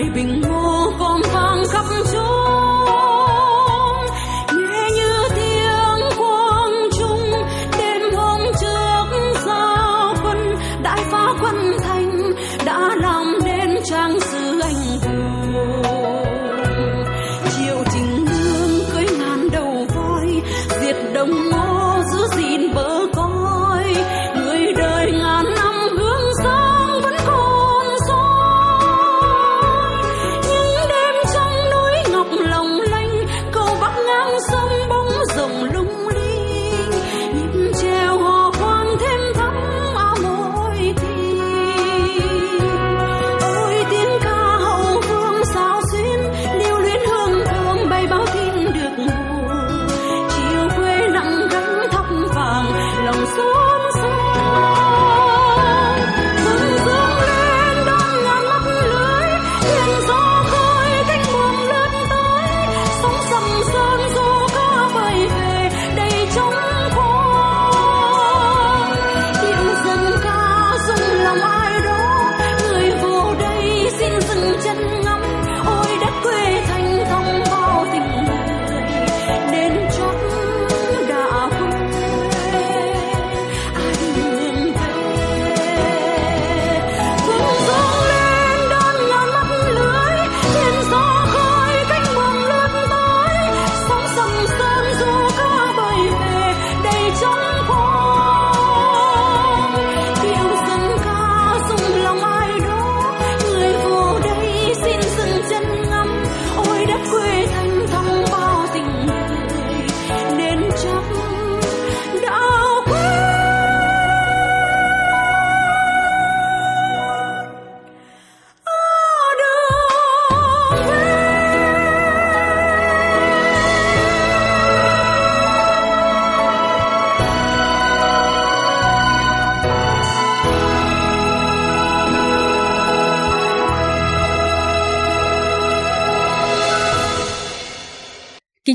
爱冰冷。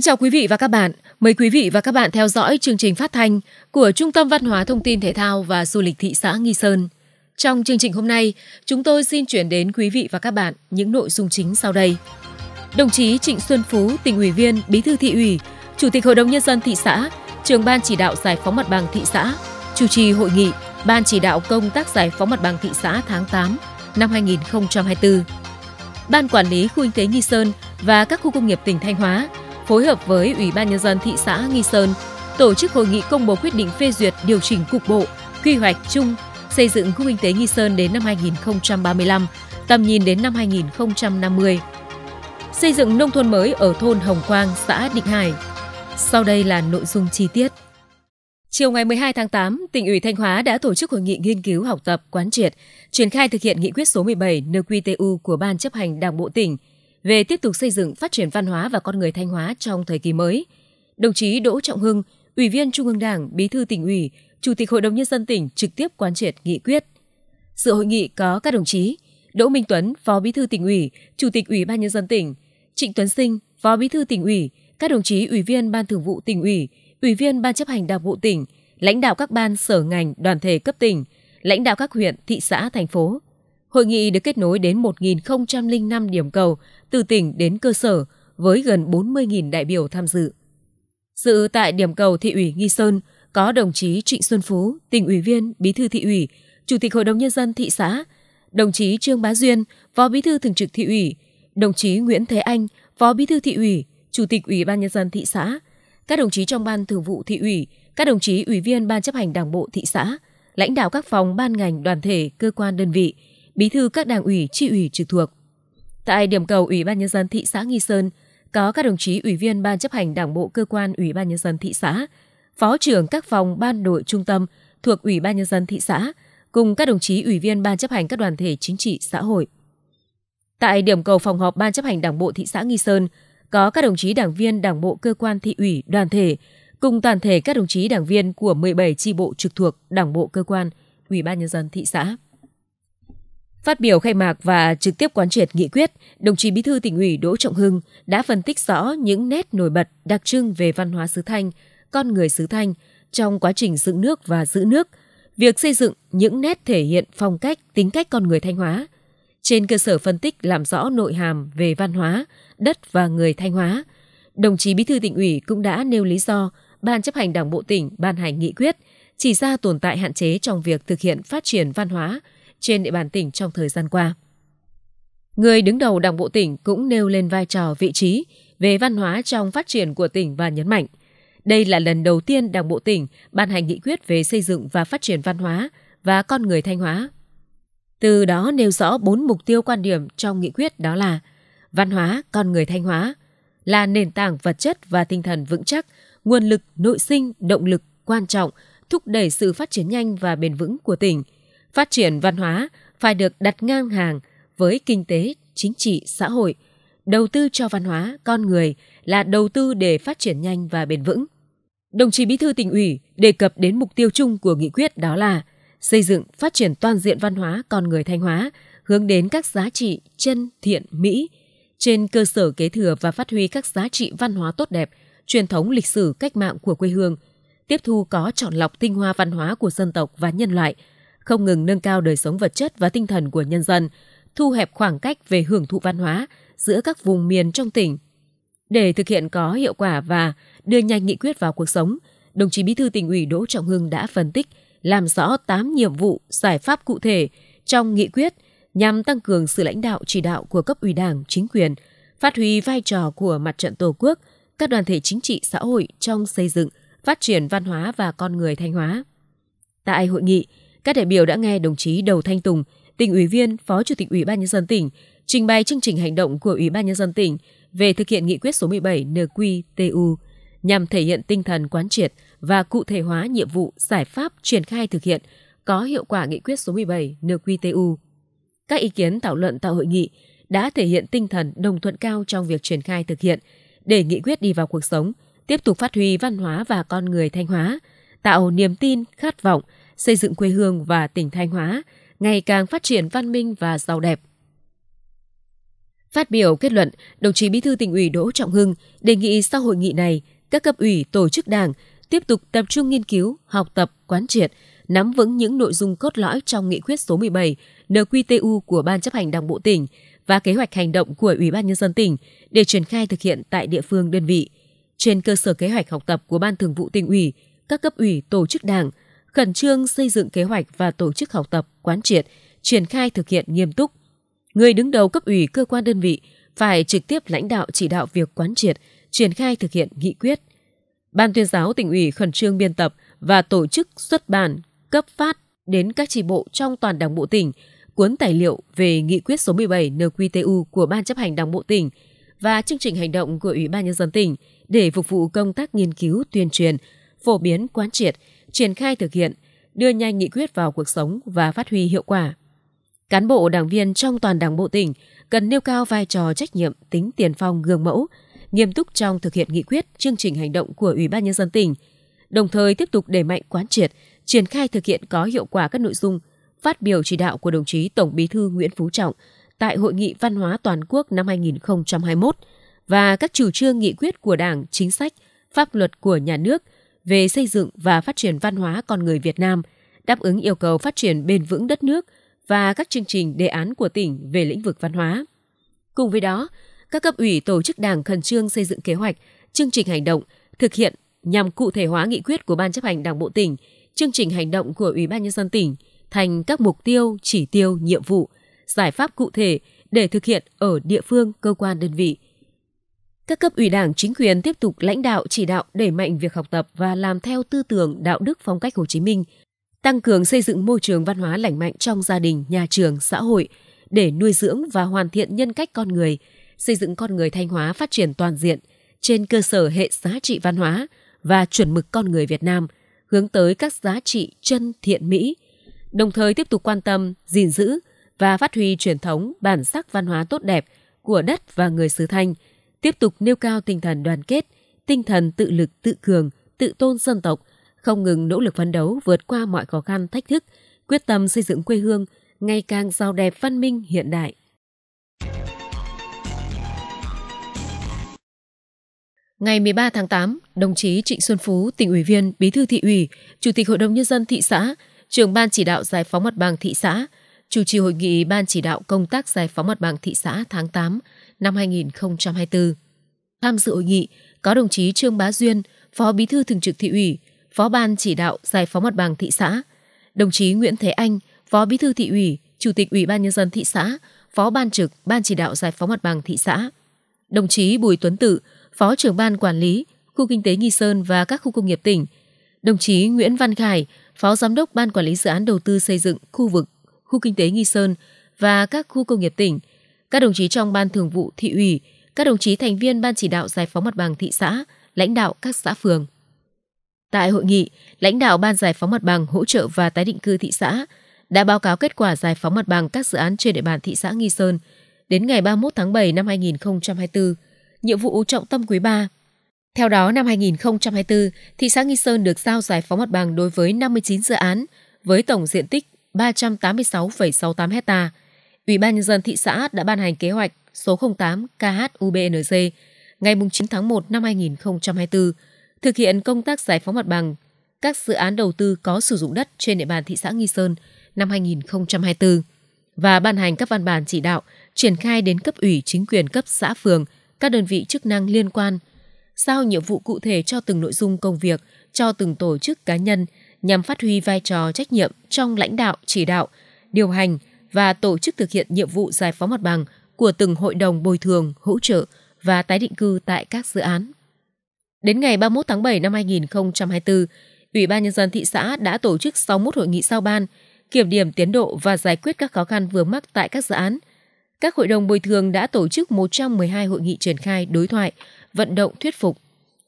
chào quý vị và các bạn. Mời quý vị và các bạn theo dõi chương trình phát thanh của Trung tâm Văn hóa Thông tin Thể thao và Du lịch thị xã Nghi Sơn. Trong chương trình hôm nay, chúng tôi xin chuyển đến quý vị và các bạn những nội dung chính sau đây. Đồng chí Trịnh Xuân Phú, tỉnh ủy viên, bí thư thị ủy, chủ tịch Hội đồng Nhân dân thị xã, trường ban chỉ đạo giải phóng mặt bằng thị xã, chủ trì hội nghị Ban chỉ đạo công tác giải phóng mặt bằng thị xã tháng 8 năm 2024. Ban quản lý khu kinh tế Nghi Sơn và các khu công nghiệp tỉnh Thanh Hóa – phối hợp với Ủy ban Nhân dân thị xã Nghi Sơn, tổ chức hội nghị công bố quyết định phê duyệt điều chỉnh cục bộ, quy hoạch chung xây dựng khu kinh tế Nghi Sơn đến năm 2035, tầm nhìn đến năm 2050. Xây dựng nông thôn mới ở thôn Hồng Quang, xã Định Hải. Sau đây là nội dung chi tiết. Chiều ngày 12 tháng 8, tỉnh ủy Thanh Hóa đã tổ chức hội nghị nghiên cứu học tập quán triệt, triển khai thực hiện nghị quyết số 17 NQTU của Ban chấp hành Đảng bộ tỉnh – về tiếp tục xây dựng phát triển văn hóa và con người Thanh Hóa trong thời kỳ mới. Đồng chí Đỗ Trọng Hưng, Ủy viên Trung ương Đảng, Bí thư tỉnh ủy, Chủ tịch Hội đồng Nhân dân tỉnh trực tiếp quán triệt nghị quyết. Sự hội nghị có các đồng chí Đỗ Minh Tuấn, Phó Bí thư tỉnh ủy, Chủ tịch Ủy ban Nhân dân tỉnh, Trịnh Tuấn Sinh, Phó Bí thư tỉnh ủy, các đồng chí Ủy viên Ban thường vụ tỉnh ủy, Ủy viên Ban chấp hành Đảng bộ tỉnh, lãnh đạo các ban sở ngành, đoàn thể cấp tỉnh, lãnh đạo các huyện, thị xã, thành phố – Hội nghị được kết nối đến 1.005 điểm cầu từ tỉnh đến cơ sở với gần 40.000 đại biểu tham dự. Dự tại điểm cầu thị ủy Nghi Sơn có đồng chí Trịnh Xuân Phú, tỉnh ủy viên, bí thư thị ủy, chủ tịch hội đồng nhân dân thị xã, đồng chí Trương Bá Duyên, phó bí thư thường trực thị ủy, đồng chí Nguyễn Thế Anh, phó bí thư thị ủy, chủ tịch ủy ban nhân dân thị xã, các đồng chí trong ban thường vụ thị ủy, các đồng chí ủy viên ban chấp hành đảng bộ thị xã, lãnh đạo các phòng ban ngành đoàn thể, cơ quan đơn vị, bí thư các đảng ủy, tri ủy trực thuộc. Tại điểm cầu Ủy ban nhân dân thị xã Nghi Sơn có các đồng chí ủy viên ban chấp hành Đảng bộ cơ quan Ủy ban nhân dân thị xã, phó trưởng các phòng ban đội trung tâm thuộc Ủy ban nhân dân thị xã cùng các đồng chí ủy viên ban chấp hành các đoàn thể chính trị xã hội. Tại điểm cầu phòng họp ban chấp hành Đảng bộ thị xã Nghi Sơn có các đồng chí đảng viên Đảng bộ cơ quan thị ủy, đoàn thể cùng toàn thể các đồng chí đảng viên của 17 chi bộ trực thuộc Đảng bộ cơ quan, Ủy ban nhân dân thị xã. Phát biểu khai mạc và trực tiếp quán triệt nghị quyết, đồng chí Bí thư tỉnh ủy Đỗ Trọng Hưng đã phân tích rõ những nét nổi bật đặc trưng về văn hóa xứ Thanh, con người xứ Thanh trong quá trình dựng nước và giữ nước, việc xây dựng những nét thể hiện phong cách, tính cách con người Thanh Hóa. Trên cơ sở phân tích làm rõ nội hàm về văn hóa, đất và người Thanh Hóa, đồng chí Bí thư tỉnh ủy cũng đã nêu lý do Ban chấp hành Đảng bộ tỉnh ban hành nghị quyết chỉ ra tồn tại hạn chế trong việc thực hiện phát triển văn hóa trên địa bàn tỉnh trong thời gian qua. Người đứng đầu Đảng bộ tỉnh cũng nêu lên vai trò vị trí về văn hóa trong phát triển của tỉnh và nhấn mạnh, đây là lần đầu tiên Đảng bộ tỉnh ban hành nghị quyết về xây dựng và phát triển văn hóa và con người Thanh Hóa. Từ đó nêu rõ bốn mục tiêu quan điểm trong nghị quyết đó là văn hóa con người Thanh Hóa là nền tảng vật chất và tinh thần vững chắc, nguồn lực nội sinh, động lực quan trọng thúc đẩy sự phát triển nhanh và bền vững của tỉnh – Phát triển văn hóa phải được đặt ngang hàng với kinh tế, chính trị, xã hội. Đầu tư cho văn hóa, con người là đầu tư để phát triển nhanh và bền vững. Đồng chí Bí thư tỉnh ủy đề cập đến mục tiêu chung của nghị quyết đó là xây dựng, phát triển toàn diện văn hóa con người Thanh Hóa, hướng đến các giá trị chân, thiện, mỹ, trên cơ sở kế thừa và phát huy các giá trị văn hóa tốt đẹp, truyền thống lịch sử cách mạng của quê hương, tiếp thu có chọn lọc tinh hoa văn hóa của dân tộc và nhân loại – không ngừng nâng cao đời sống vật chất và tinh thần của nhân dân, thu hẹp khoảng cách về hưởng thụ văn hóa giữa các vùng miền trong tỉnh. Để thực hiện có hiệu quả và đưa nhanh nghị quyết vào cuộc sống, đồng chí Bí thư tỉnh ủy Đỗ Trọng Hưng đã phân tích, làm rõ 8 nhiệm vụ, giải pháp cụ thể trong nghị quyết nhằm tăng cường sự lãnh đạo chỉ đạo của cấp ủy Đảng, chính quyền, phát huy vai trò của mặt trận Tổ quốc, các đoàn thể chính trị xã hội trong xây dựng, phát triển văn hóa và con người Thanh Hóa. Tại hội nghị, các đại biểu đã nghe đồng chí Đầu Thanh Tùng, tỉnh ủy viên, phó chủ tịch Ủy ban nhân dân tỉnh trình bày chương trình hành động của Ủy ban nhân dân tỉnh về thực hiện nghị quyết số 17 tu nhằm thể hiện tinh thần quán triệt và cụ thể hóa nhiệm vụ giải pháp triển khai thực hiện có hiệu quả nghị quyết số 17 tu. Các ý kiến thảo luận tại hội nghị đã thể hiện tinh thần đồng thuận cao trong việc triển khai thực hiện để nghị quyết đi vào cuộc sống, tiếp tục phát huy văn hóa và con người Thanh Hóa, tạo niềm tin, khát vọng xây dựng quê hương và tỉnh Thanh Hóa ngày càng phát triển văn minh và giàu đẹp. Phát biểu kết luận, đồng chí Bí thư tỉnh ủy Đỗ Trọng Hưng đề nghị sau hội nghị này, các cấp ủy tổ chức đảng tiếp tục tập trung nghiên cứu, học tập, quán triệt, nắm vững những nội dung cốt lõi trong nghị quyết số 17 NQTU của Ban chấp hành Đảng bộ tỉnh và kế hoạch hành động của Ủy ban nhân dân tỉnh để triển khai thực hiện tại địa phương đơn vị. Trên cơ sở kế hoạch học tập của Ban Thường vụ tỉnh ủy, các cấp ủy tổ chức đảng – khẩn trương xây dựng kế hoạch và tổ chức học tập, quán triệt, triển khai thực hiện nghiêm túc. Người đứng đầu cấp ủy cơ quan đơn vị phải trực tiếp lãnh đạo chỉ đạo việc quán triệt, triển khai thực hiện nghị quyết. Ban tuyên giáo tỉnh ủy khẩn trương biên tập và tổ chức xuất bản, cấp phát đến các tri bộ trong toàn đảng bộ tỉnh cuốn tài liệu về nghị quyết số 17 NQTU của Ban chấp hành Đảng bộ tỉnh và chương trình hành động của Ủy ban Nhân dân tỉnh để phục vụ công tác nghiên cứu, tuyên truyền, phổ biến quán triệt, triển khai thực hiện, đưa nhanh nghị quyết vào cuộc sống và phát huy hiệu quả. Cán bộ đảng viên trong toàn đảng bộ tỉnh cần nêu cao vai trò trách nhiệm, tính tiền phong gương mẫu, nghiêm túc trong thực hiện nghị quyết, chương trình hành động của Ủy ban nhân dân tỉnh, đồng thời tiếp tục đẩy mạnh quán triệt, triển khai thực hiện có hiệu quả các nội dung phát biểu chỉ đạo của đồng chí Tổng Bí thư Nguyễn Phú Trọng tại Hội nghị Văn hóa Toàn quốc năm 2021 và các chủ trương nghị quyết của Đảng, chính sách, pháp luật của nhà nước về xây dựng và phát triển văn hóa con người Việt Nam, đáp ứng yêu cầu phát triển bền vững đất nước và các chương trình đề án của tỉnh về lĩnh vực văn hóa. Cùng với đó, các cấp ủy tổ chức đảng khẩn trương xây dựng kế hoạch, chương trình hành động thực hiện nhằm cụ thể hóa nghị quyết của Ban chấp hành Đảng bộ tỉnh, chương trình hành động của Ủy ban nhân dân tỉnh thành các mục tiêu, chỉ tiêu, nhiệm vụ, giải pháp cụ thể để thực hiện ở địa phương, cơ quan đơn vị – các cấp ủy đảng chính quyền tiếp tục lãnh đạo chỉ đạo đẩy mạnh việc học tập và làm theo tư tưởng đạo đức phong cách Hồ Chí Minh, tăng cường xây dựng môi trường văn hóa lành mạnh trong gia đình, nhà trường, xã hội để nuôi dưỡng và hoàn thiện nhân cách con người, xây dựng con người Thanh Hóa phát triển toàn diện trên cơ sở hệ giá trị văn hóa và chuẩn mực con người Việt Nam, hướng tới các giá trị chân thiện mỹ, đồng thời tiếp tục quan tâm, gìn giữ và phát huy truyền thống bản sắc văn hóa tốt đẹp của đất và người xứ Thanh – tiếp tục nêu cao tinh thần đoàn kết, tinh thần tự lực tự cường, tự tôn dân tộc, không ngừng nỗ lực phấn đấu vượt qua mọi khó khăn thách thức, quyết tâm xây dựng quê hương ngày càng giàu đẹp văn minh hiện đại. Ngày 13 tháng 8, đồng chí Trịnh Xuân Phú, tỉnh ủy viên, bí thư thị ủy, chủ tịch Hội đồng Nhân dân thị xã, trưởng ban chỉ đạo giải phóng mặt bằng thị xã, chủ trì hội nghị ban chỉ đạo công tác giải phóng mặt bằng thị xã tháng 8 năm 2024. Tham dự hội nghị có đồng chí Trương Bá Duyên, Phó Bí thư Thường trực Thị ủy, Phó ban chỉ đạo giải phóng mặt bằng thị xã, đồng chí Nguyễn Thế Anh, Phó Bí thư Thị ủy, Chủ tịch Ủy ban nhân dân thị xã, Phó ban trực Ban chỉ đạo giải phóng mặt bằng thị xã, đồng chí Bùi Tuấn Tự, Phó trưởng ban quản lý khu kinh tế Nghi Sơn và các khu công nghiệp tỉnh, đồng chí Nguyễn Văn Khải, Phó Giám đốc Ban Quản lý Dự án Đầu tư Xây dựng khu vực, khu kinh tế Nghi Sơn và các khu công nghiệp tỉnh, các đồng chí trong ban thường vụ thị ủy, các đồng chí thành viên ban chỉ đạo giải phóng mặt bằng thị xã, lãnh đạo các xã phường. Tại hội nghị, lãnh đạo ban giải phóng mặt bằng hỗ trợ và tái định cư thị xã đã báo cáo kết quả giải phóng mặt bằng các dự án trên địa bàn thị xã Nghi Sơn đến ngày 31 tháng 7 năm 2024, nhiệm vụ trọng tâm quý 3. Theo đó, năm 2024, thị xã Nghi Sơn được giao giải phóng mặt bằng đối với 59 dự án với tổng diện tích 386,68 hectare Ủy ban nhân dân thị xã đã ban hành kế hoạch số 08 KHUBNG ngày 9 tháng 1 năm 2024 thực hiện công tác giải phóng mặt bằng các dự án đầu tư có sử dụng đất trên địa bàn thị xã Nghi Sơn năm 2024 và ban hành các văn bản chỉ đạo triển khai đến cấp ủy chính quyền cấp xã phường, các đơn vị chức năng liên quan, giao nhiệm vụ cụ thể cho từng nội dung công việc, cho từng tổ chức cá nhân nhằm phát huy vai trò trách nhiệm trong lãnh đạo, chỉ đạo, điều hành – và tổ chức thực hiện nhiệm vụ giải phóng mặt bằng của từng hội đồng bồi thường, hỗ trợ và tái định cư tại các dự án. Đến ngày 31 tháng 7 năm 2024, Ủy ban Nhân dân thị xã đã tổ chức 61 hội nghị sau ban, kiểm điểm tiến độ và giải quyết các khó khăn vướng mắc tại các dự án. Các hội đồng bồi thường đã tổ chức 112 hội nghị triển khai đối thoại, vận động thuyết phục.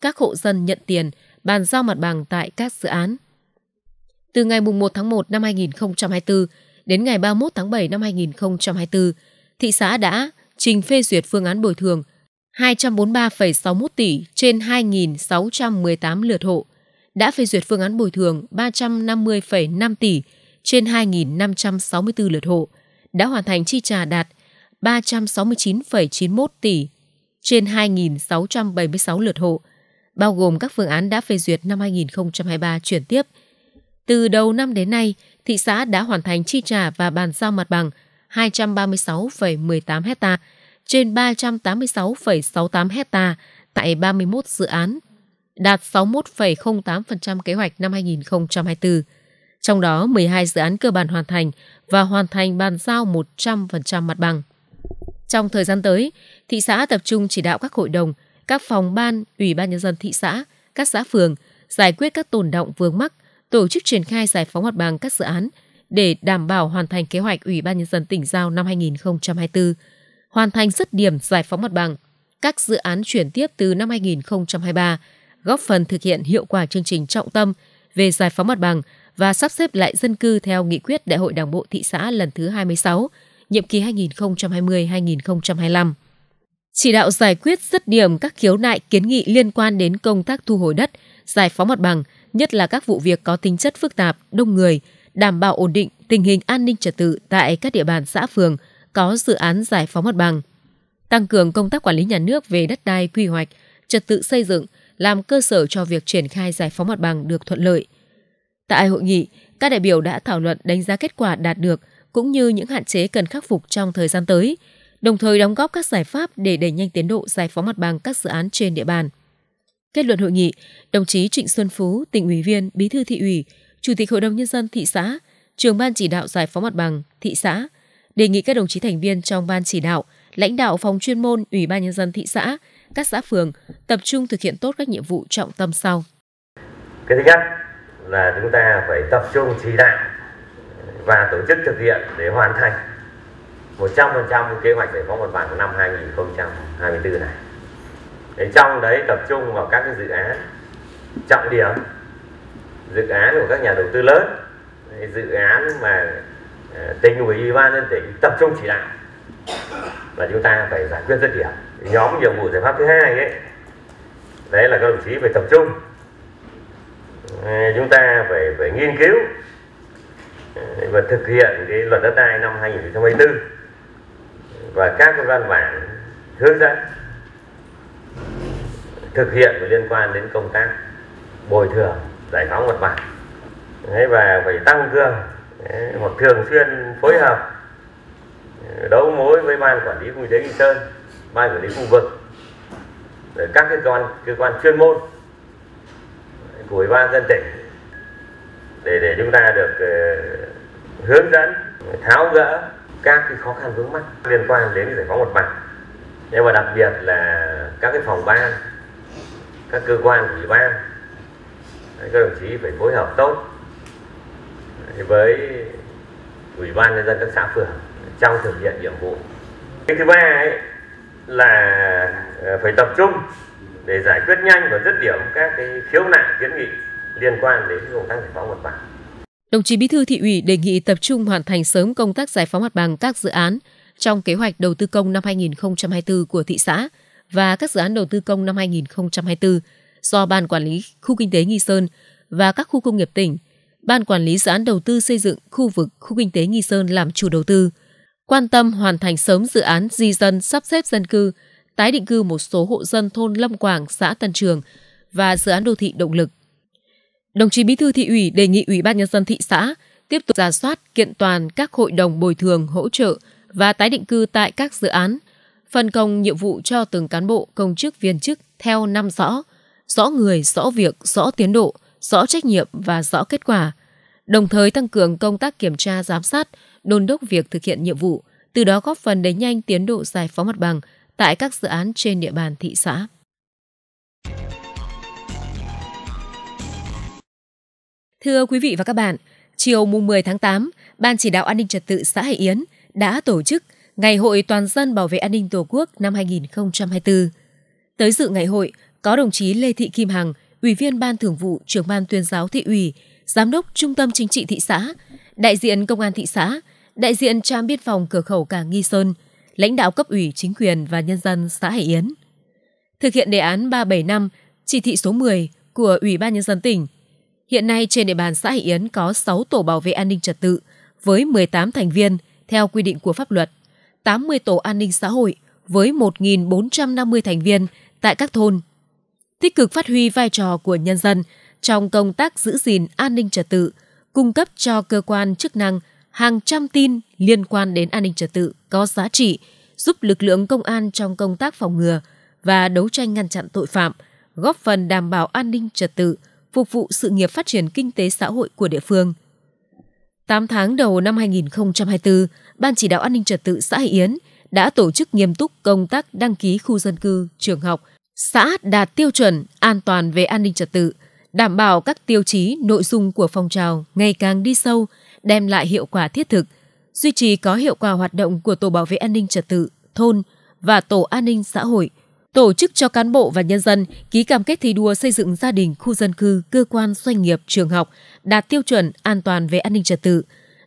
Các hộ dân nhận tiền, bàn giao mặt bằng tại các dự án. Từ ngày 1 tháng 1 năm 2024, đến ngày 31 tháng 7 năm 2024, thị xã đã trình phê duyệt phương án bồi thường 243,61 tỷ trên 2.618 lượt hộ, đã phê duyệt phương án bồi thường 350,5 tỷ trên 2.564 lượt hộ, đã hoàn thành chi trả đạt 369,91 tỷ trên 2.676 lượt hộ, bao gồm các phương án đã phê duyệt năm 2023 chuyển tiếp. Từ đầu năm đến nay, thị xã đã hoàn thành chi trả và bàn giao mặt bằng 236,18 hecta trên 386,68 hecta tại 31 dự án, đạt 61,08% kế hoạch năm 2024. Trong đó, 12 dự án cơ bản hoàn thành và hoàn thành bàn giao 100% mặt bằng. Trong thời gian tới, thị xã tập trung chỉ đạo các hội đồng, các phòng ban, ủy ban nhân dân thị xã, các xã phường giải quyết các tồn động vướng mắc – tổ chức triển khai giải phóng mặt bằng các dự án để đảm bảo hoàn thành kế hoạch Ủy ban Nhân dân tỉnh giao năm 2024, hoàn thành dứt điểm giải phóng mặt bằng các dự án chuyển tiếp từ năm 2023, góp phần thực hiện hiệu quả chương trình trọng tâm về giải phóng mặt bằng và sắp xếp lại dân cư theo nghị quyết Đại hội Đảng bộ thị xã lần thứ 26, nhiệm kỳ 2020-2025. Chỉ đạo giải quyết dứt điểm các khiếu nại kiến nghị liên quan đến công tác thu hồi đất, giải phóng mặt bằng, nhất là các vụ việc có tính chất phức tạp, đông người, đảm bảo ổn định tình hình an ninh trật tự tại các địa bàn xã phường có dự án giải phóng mặt bằng, tăng cường công tác quản lý nhà nước về đất đai quy hoạch, trật tự xây dựng làm cơ sở cho việc triển khai giải phóng mặt bằng được thuận lợi. Tại hội nghị, các đại biểu đã thảo luận đánh giá kết quả đạt được cũng như những hạn chế cần khắc phục trong thời gian tới, đồng thời đóng góp các giải pháp để đẩy nhanh tiến độ giải phóng mặt bằng các dự án trên địa bàn. Kết luận hội nghị, đồng chí Trịnh Xuân Phú, tỉnh ủy viên, bí thư thị ủy, chủ tịch hội đồng nhân dân thị xã, trưởng ban chỉ đạo giải phóng mặt bằng thị xã đề nghị các đồng chí thành viên trong ban chỉ đạo, lãnh đạo phòng chuyên môn Ủy ban nhân dân thị xã, các xã phường tập trung thực hiện tốt các nhiệm vụ trọng tâm sau. Cái thứ nhất là chúng ta phải tập trung chỉ đạo và tổ chức thực hiện để hoàn thành 100% kế hoạch giải phóng mặt bằng năm 2024 này. Thế trong đấy tập trung vào các cái dự án trọng điểm dự án của các nhà đầu tư lớn dự án mà ờ, tỉnh ủy ban nhân tỉnh tập trung chỉ đạo và chúng ta phải giải quyết rất điểm nhóm nhiệm vụ giải pháp thứ hai ấy đấy là các đồng chí phải tập trung ờ, chúng ta phải phải nghiên cứu ờ, và thực hiện cái luật đất đai năm 2024 và các văn bản hướng dẫn thực hiện và liên quan đến công tác bồi thường giải phóng mặt bằng và phải tăng cường đấy, hoặc thường xuyên phối hợp ừ, đấu mối với ban quản lý khu kinh tế nghi sơn ban quản lý khu vực các cơ quan cơ quan chuyên môn của ủy ban dân tỉnh để để chúng ta được ừ, hướng dẫn tháo gỡ các cái khó khăn vướng mắt liên quan đến giải phóng mặt bằng nhưng mà đặc biệt là các cái phòng ban các cơ quan ủy ban các đồng chí phải phối hợp tốt với ủy ban nhân dân các xã phường trong thực hiện nhiệm vụ cái thứ ba ấy là ờ, phải tập trung để giải quyết nhanh và dứt điểm các cái khiếu nại kiến nghị liên quan đến công tác giải phóng mặt bằng Đồng chí Bí thư thị ủy đề nghị tập trung hoàn thành sớm công tác giải phóng mặt bằng các dự án trong kế hoạch đầu tư công năm 2024 của thị xã và các dự án đầu tư công năm 2024 do Ban Quản lý Khu Kinh tế Nghi Sơn và các khu công nghiệp tỉnh, Ban Quản lý Dự án Đầu tư xây dựng khu vực khu kinh tế Nghi Sơn làm chủ đầu tư, quan tâm hoàn thành sớm dự án di dân sắp xếp dân cư, tái định cư một số hộ dân thôn Lâm Quảng, xã Tân Trường và dự án đô thị động lực. Đồng chí Bí thư thị ủy đề nghị Ủy ban nhân dân thị xã tiếp tục giả soát kiện toàn các hội đồng bồi thường hỗ trợ và tái định cư tại các dự án, phân công nhiệm vụ cho từng cán bộ công chức viên chức theo năm rõ, rõ người, rõ việc, rõ tiến độ, rõ trách nhiệm và rõ kết quả, đồng thời tăng cường công tác kiểm tra giám sát, đôn đốc việc thực hiện nhiệm vụ, từ đó góp phần đẩy nhanh tiến độ giải phóng mặt bằng tại các dự án trên địa bàn thị xã. Thưa quý vị và các bạn, chiều mùng 10 tháng 8, Ban chỉ đạo an ninh trật tự xã Hải Yến đã tổ chức Ngày hội Toàn dân bảo vệ an ninh Tổ quốc năm 2024. Tới dự ngày hội có đồng chí Lê Thị Kim Hằng, Ủy viên Ban Thường vụ, Trưởng ban Tuyên giáo thị ủy, Giám đốc Trung tâm Chính trị thị xã, đại diện Công an thị xã, đại diện Trạm biên phòng cửa khẩu Cảng Nghi Sơn, lãnh đạo cấp ủy chính quyền và nhân dân xã Hải Yến. Thực hiện đề án 375, chỉ thị số 10 của Ủy ban nhân dân tỉnh, hiện nay trên địa bàn xã Hải Yến có 6 tổ bảo vệ an ninh trật tự với 18 thành viên – theo quy định của pháp luật, 80 tổ an ninh xã hội với 1.450 thành viên tại các thôn. Tích cực phát huy vai trò của nhân dân trong công tác giữ gìn an ninh trật tự, cung cấp cho cơ quan chức năng hàng trăm tin liên quan đến an ninh trật tự có giá trị, giúp lực lượng công an trong công tác phòng ngừa và đấu tranh ngăn chặn tội phạm, góp phần đảm bảo an ninh trật tự, phục vụ sự nghiệp phát triển kinh tế xã hội của địa phương – 8 tháng đầu năm 2024, Ban chỉ đạo an ninh trật tự xã Hải Yến đã tổ chức nghiêm túc công tác đăng ký khu dân cư, trường học, xã đạt tiêu chuẩn an toàn về an ninh trật tự, đảm bảo các tiêu chí, nội dung của phong trào ngày càng đi sâu, đem lại hiệu quả thiết thực, duy trì có hiệu quả hoạt động của tổ bảo vệ an ninh trật tự, thôn và tổ an ninh xã hội – tổ chức cho cán bộ và nhân dân ký cam kết thi đua xây dựng gia đình, khu dân cư, cơ quan, doanh nghiệp, trường học đạt tiêu chuẩn an toàn về an ninh trật tự,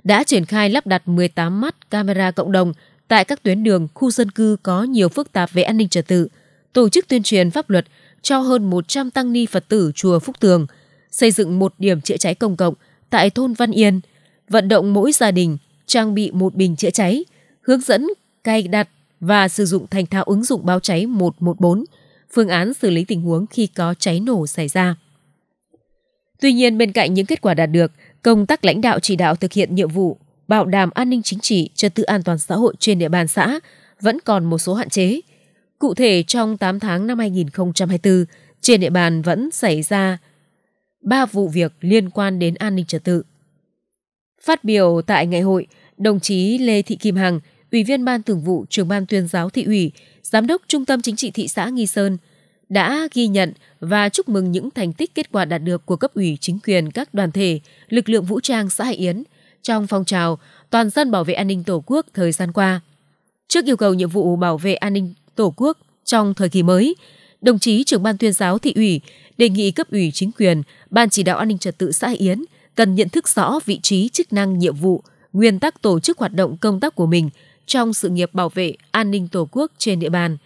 đã triển khai lắp đặt 18 mắt camera cộng đồng tại các tuyến đường, khu dân cư có nhiều phức tạp về an ninh trật tự, tổ chức tuyên truyền pháp luật cho hơn 100 tăng ni Phật tử chùa Phúc Tường, xây dựng một điểm chữa cháy công cộng tại thôn Văn Yên, vận động mỗi gia đình trang bị một bình chữa cháy, hướng dẫn cài đặt và sử dụng thành thạo ứng dụng báo cháy 114, phương án xử lý tình huống khi có cháy nổ xảy ra. Tuy nhiên, bên cạnh những kết quả đạt được, công tác lãnh đạo chỉ đạo thực hiện nhiệm vụ bảo đảm an ninh chính trị, trật tự an toàn xã hội trên địa bàn xã vẫn còn một số hạn chế. Cụ thể, trong 8 tháng năm 2024, trên địa bàn vẫn xảy ra 3 vụ việc liên quan đến an ninh trật tự. Phát biểu tại ngày hội, đồng chí Lê Thị Kim Hằng – Ủy viên Ban Thường vụ Trưởng ban Tuyên giáo Thị ủy, Giám đốc Trung tâm Chính trị thị xã Nghi Sơn đã ghi nhận và chúc mừng những thành tích kết quả đạt được của cấp ủy chính quyền các đoàn thể, lực lượng vũ trang xã Hải Yến trong phong trào toàn dân bảo vệ an ninh Tổ quốc thời gian qua. Trước yêu cầu nhiệm vụ bảo vệ an ninh Tổ quốc trong thời kỳ mới, đồng chí trưởng ban tuyên giáo thị ủy đề nghị cấp ủy chính quyền, ban chỉ đạo an ninh trật tự xã Hải Yến cần nhận thức rõ vị trí, chức năng, nhiệm vụ, nguyên tắc tổ chức hoạt động công tác của mình – trong sự nghiệp bảo vệ an ninh Tổ quốc trên địa bàn,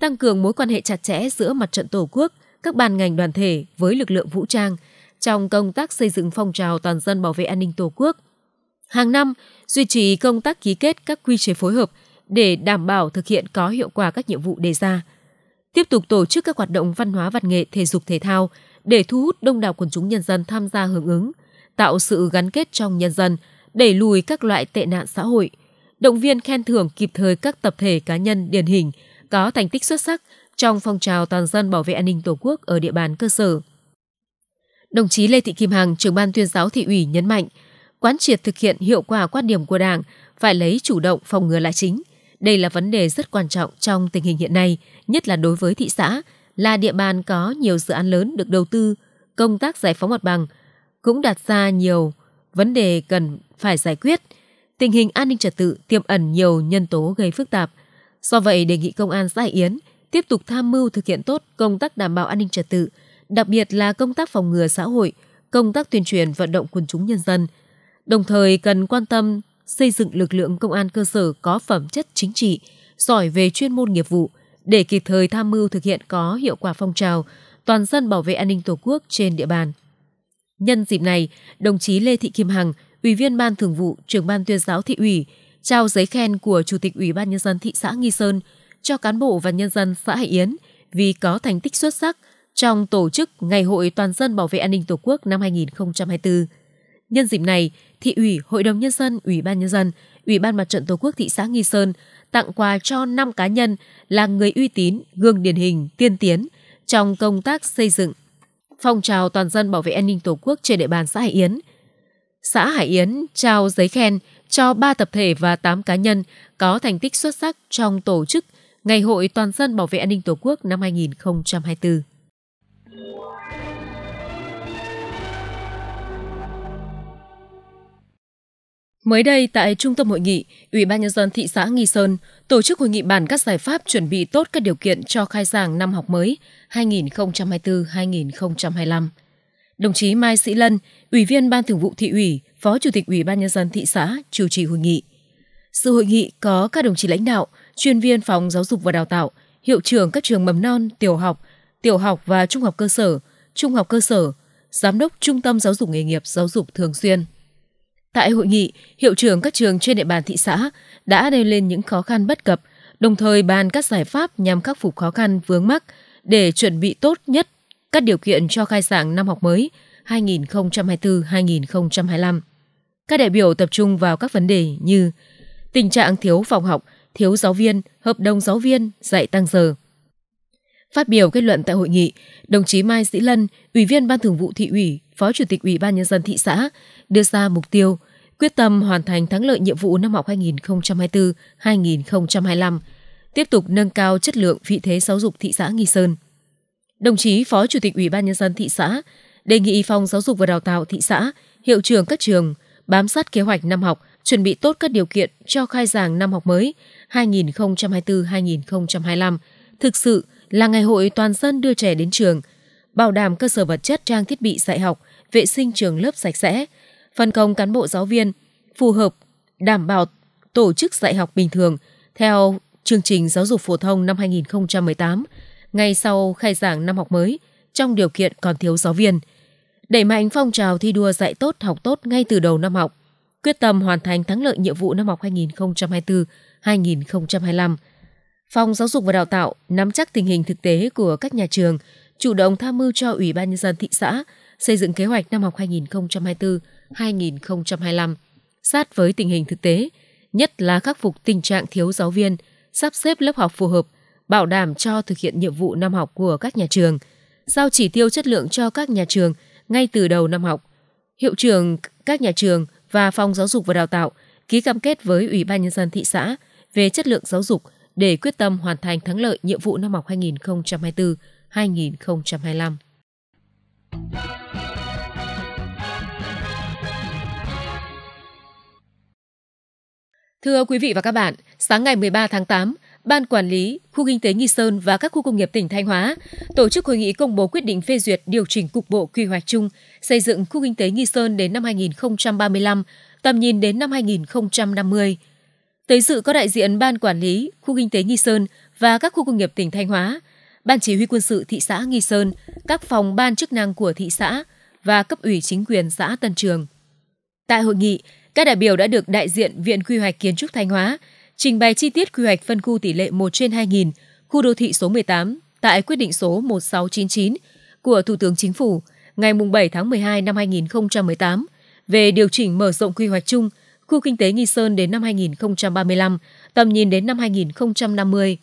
tăng cường mối quan hệ chặt chẽ giữa mặt trận Tổ quốc, các ban ngành đoàn thể với lực lượng vũ trang trong công tác xây dựng phong trào toàn dân bảo vệ an ninh Tổ quốc. Hàng năm, duy trì công tác ký kết các quy chế phối hợp để đảm bảo thực hiện có hiệu quả các nhiệm vụ đề ra. Tiếp tục tổ chức các hoạt động văn hóa văn nghệ thể dục thể thao để thu hút đông đảo quần chúng nhân dân tham gia hưởng ứng, tạo sự gắn kết trong nhân dân, đẩy lùi các loại tệ nạn xã hội – động viên khen thưởng kịp thời các tập thể cá nhân điển hình có thành tích xuất sắc trong phong trào toàn dân bảo vệ an ninh Tổ quốc ở địa bàn cơ sở. Đồng chí Lê Thị Kim Hằng, trưởng ban tuyên giáo thị ủy nhấn mạnh, quán triệt thực hiện hiệu quả quan điểm của Đảng phải lấy chủ động phòng ngừa là chính. Đây là vấn đề rất quan trọng trong tình hình hiện nay, nhất là đối với thị xã, là địa bàn có nhiều dự án lớn được đầu tư, công tác giải phóng mặt bằng cũng đặt ra nhiều vấn đề cần phải giải quyết – tình hình an ninh trật tự tiềm ẩn nhiều nhân tố gây phức tạp. Do vậy, đề nghị Công an xã Hải Yến tiếp tục tham mưu thực hiện tốt công tác đảm bảo an ninh trật tự, đặc biệt là công tác phòng ngừa xã hội, công tác tuyên truyền vận động quần chúng nhân dân. Đồng thời cần quan tâm xây dựng lực lượng công an cơ sở có phẩm chất chính trị, giỏi về chuyên môn nghiệp vụ để kịp thời tham mưu thực hiện có hiệu quả phong trào toàn dân bảo vệ an ninh Tổ quốc trên địa bàn. Nhân dịp này, đồng chí Lê Thị Kim Hằng, Ủy viên Ban Thường vụ, trưởng Ban tuyên giáo thị ủy, trao giấy khen của Chủ tịch Ủy ban Nhân dân thị xã Nghi Sơn cho cán bộ và nhân dân xã Hải Yến vì có thành tích xuất sắc trong tổ chức Ngày hội Toàn dân bảo vệ an ninh Tổ quốc năm 2024. Nhân dịp này, thị ủy, hội đồng nhân dân, ủy ban nhân dân, ủy ban mặt trận Tổ quốc thị xã Nghi Sơn tặng quà cho 5 cá nhân là người uy tín, gương điển hình, tiên tiến trong công tác xây dựng phong trào toàn dân bảo vệ an ninh Tổ quốc trên địa bàn xã Hải Yến – xã Hải Yến trao giấy khen cho 3 tập thể và 8 cá nhân có thành tích xuất sắc trong tổ chức Ngày hội Toàn dân bảo vệ an ninh Tổ quốc năm 2024. Mới đây tại Trung tâm Hội nghị, Ủy ban Nhân dân thị xã Nghi Sơn tổ chức hội nghị bàn các giải pháp chuẩn bị tốt các điều kiện cho khai giảng năm học mới 2024-2025. Đồng chí Mai Sĩ Lân, Ủy viên Ban Thường vụ Thị ủy, Phó Chủ tịch Ủy ban Nhân dân thị xã chủ trì hội nghị. Sự hội nghị có các đồng chí lãnh đạo, chuyên viên phòng giáo dục và đào tạo, hiệu trưởng các trường mầm non, tiểu học, tiểu học và trung học cơ sở, trung học cơ sở, giám đốc trung tâm giáo dục nghề nghiệp giáo dục thường xuyên. Tại hội nghị, hiệu trưởng các trường trên địa bàn thị xã đã nêu lên những khó khăn bất cập, đồng thời bàn các giải pháp nhằm khắc phục khó khăn vướng mắc để chuẩn bị tốt nhất các điều kiện cho khai giảng năm học mới 2024-2025. Các đại biểu tập trung vào các vấn đề như tình trạng thiếu phòng học, thiếu giáo viên, hợp đồng giáo viên, dạy tăng giờ. Phát biểu kết luận tại hội nghị, đồng chí Mai Sĩ Lân, Ủy viên Ban Thường vụ Thị ủy, Phó Chủ tịch Ủy ban Nhân dân thị xã, đưa ra mục tiêu quyết tâm hoàn thành thắng lợi nhiệm vụ năm học 2024-2025, tiếp tục nâng cao chất lượng vị thế giáo dục thị xã Nghi Sơn. Đồng chí Phó Chủ tịch Ủy ban Nhân dân thị xã đề nghị Phòng Giáo dục và Đào tạo thị xã, hiệu trưởng các trường bám sát kế hoạch năm học, chuẩn bị tốt các điều kiện cho khai giảng năm học mới 2024-2025, thực sự là ngày hội toàn dân đưa trẻ đến trường, bảo đảm cơ sở vật chất trang thiết bị dạy học, vệ sinh trường lớp sạch sẽ, phân công cán bộ giáo viên phù hợp, đảm bảo tổ chức dạy học bình thường theo chương trình giáo dục phổ thông năm 2018 ngay sau khai giảng năm học mới trong điều kiện còn thiếu giáo viên. Đẩy mạnh phong trào thi đua dạy tốt học tốt ngay từ đầu năm học, quyết tâm hoàn thành thắng lợi nhiệm vụ năm học 2024-2025. Phòng Giáo dục và Đào tạo nắm chắc tình hình thực tế của các nhà trường, chủ động tham mưu cho Ủy ban Nhân dân thị xã xây dựng kế hoạch năm học 2024-2025 sát với tình hình thực tế, nhất là khắc phục tình trạng thiếu giáo viên, sắp xếp lớp học phù hợp – bảo đảm cho thực hiện nhiệm vụ năm học của các nhà trường, giao chỉ tiêu chất lượng cho các nhà trường ngay từ đầu năm học. Hiệu trưởng các nhà trường và phòng giáo dục và đào tạo ký cam kết với Ủy ban nhân dân thị xã về chất lượng giáo dục để quyết tâm hoàn thành thắng lợi nhiệm vụ năm học 2024-2025. Thưa quý vị và các bạn, sáng ngày 13 tháng 8, Ban Quản lý, Khu Kinh tế Nghi Sơn và các khu công nghiệp tỉnh Thanh Hóa tổ chức hội nghị công bố quyết định phê duyệt điều chỉnh cục bộ quy hoạch chung xây dựng khu kinh tế Nghi Sơn đến năm 2035, tầm nhìn đến năm 2050. Tới dự có đại diện Ban Quản lý, Khu Kinh tế Nghi Sơn và các khu công nghiệp tỉnh Thanh Hóa, Ban Chỉ huy quân sự thị xã Nghi Sơn, các phòng ban chức năng của thị xã và cấp ủy chính quyền xã Tân Trường. Tại hội nghị, các đại biểu đã được đại diện Viện Quy hoạch Kiến trúc Thanh Hóa – trình bày chi tiết quy hoạch phân khu tỷ lệ 1 trên 2000, khu đô thị số 18 tại quyết định số 1699 của Thủ tướng Chính phủ ngày 7 tháng 12 năm 2018 về điều chỉnh mở rộng quy hoạch chung khu kinh tế Nghi Sơn đến năm 2035, tầm nhìn đến năm 2050.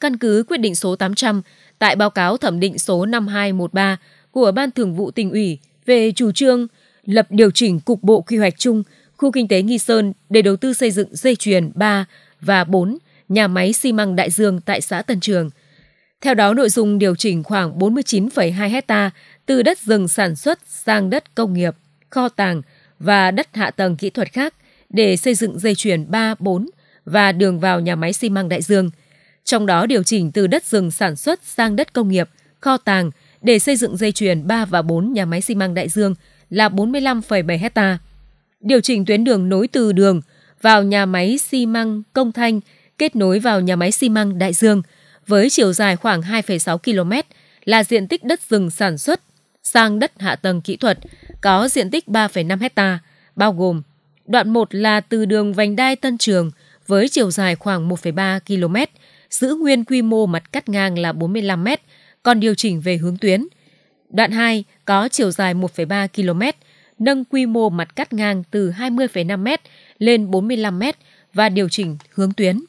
Căn cứ quyết định số 800 tại báo cáo thẩm định số 5213 của Ban Thường vụ tỉnh ủy về chủ trương lập điều chỉnh cục bộ quy hoạch chung – khu kinh tế Nghi Sơn để đầu tư xây dựng dây chuyền 3 và 4 nhà máy xi măng Đại Dương tại xã Tân Trường. Theo đó, nội dung điều chỉnh khoảng 49,2 hecta từ đất rừng sản xuất sang đất công nghiệp, kho tàng và đất hạ tầng kỹ thuật khác để xây dựng dây chuyền 3, 4 và đường vào nhà máy xi măng Đại Dương. Trong đó điều chỉnh từ đất rừng sản xuất sang đất công nghiệp, kho tàng để xây dựng dây chuyền 3 và 4 nhà máy xi măng Đại Dương là 45,7 hectare điều chỉnh tuyến đường nối từ đường vào nhà máy xi măng Công Thanh kết nối vào nhà máy xi măng Đại Dương với chiều dài khoảng 2,6 km là diện tích đất rừng sản xuất sang đất hạ tầng kỹ thuật có diện tích 3,5 hecta, bao gồm đoạn 1 là từ đường vành đai Tân Trường với chiều dài khoảng 1,3 km, giữ nguyên quy mô mặt cắt ngang là 45 m, còn điều chỉnh về hướng tuyến. Đoạn 2 có chiều dài 1,3 km, nâng quy mô mặt cắt ngang từ 20,5m lên 45m và điều chỉnh hướng tuyến.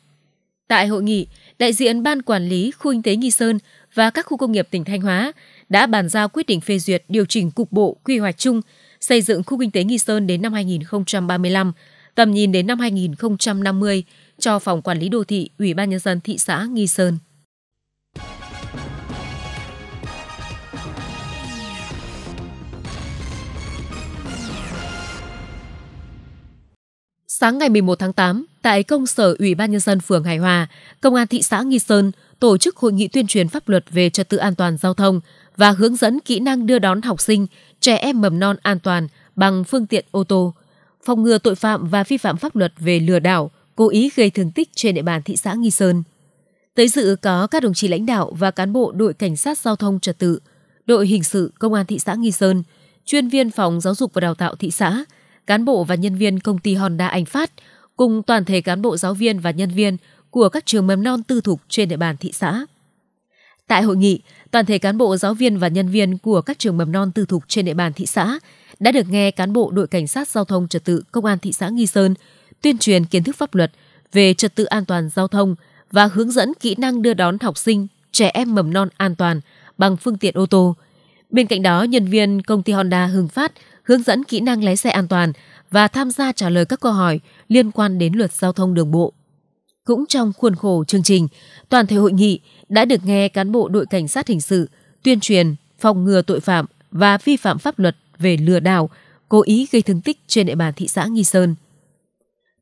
Tại hội nghị, đại diện Ban Quản lý Khu Kinh tế Nghi Sơn và các khu công nghiệp tỉnh Thanh Hóa đã bàn giao quyết định phê duyệt điều chỉnh cục bộ quy hoạch chung xây dựng khu kinh tế Nghi Sơn đến năm 2035, tầm nhìn đến năm 2050 cho Phòng Quản lý Đô thị, Ủy ban Nhân dân thị xã Nghi Sơn. Sáng ngày 11 tháng 8, tại công sở Ủy ban Nhân dân phường Hải Hòa, Công an thị xã Nghi Sơn tổ chức hội nghị tuyên truyền pháp luật về trật tự an toàn giao thông và hướng dẫn kỹ năng đưa đón học sinh, trẻ em mầm non an toàn bằng phương tiện ô tô, phòng ngừa tội phạm và vi phạm pháp luật về lừa đảo, cố ý gây thương tích trên địa bàn thị xã Nghi Sơn. Tới dự có các đồng chí lãnh đạo và cán bộ đội cảnh sát giao thông trật tự, đội hình sự công an thị xã Nghi Sơn, chuyên viên phòng giáo dục và đào tạo thị xã – cán bộ và nhân viên công ty Honda Anh Phát cùng toàn thể cán bộ giáo viên và nhân viên của các trường mầm non tư thục trên địa bàn thị xã. Tại hội nghị, toàn thể cán bộ giáo viên và nhân viên của các trường mầm non tư thục trên địa bàn thị xã đã được nghe cán bộ đội cảnh sát giao thông trật tự công an thị xã Nghi Sơn tuyên truyền kiến thức pháp luật về trật tự an toàn giao thông và hướng dẫn kỹ năng đưa đón học sinh, trẻ em mầm non an toàn bằng phương tiện ô tô. Bên cạnh đó, nhân viên công ty Honda Hưng Phát hướng dẫn kỹ năng lái xe an toàn và tham gia trả lời các câu hỏi liên quan đến luật giao thông đường bộ. Cũng trong khuôn khổ chương trình, toàn thể hội nghị đã được nghe cán bộ đội cảnh sát hình sự tuyên truyền phòng ngừa tội phạm và vi phạm pháp luật về lừa đảo, cố ý gây thương tích trên địa bàn thị xã Nghi Sơn.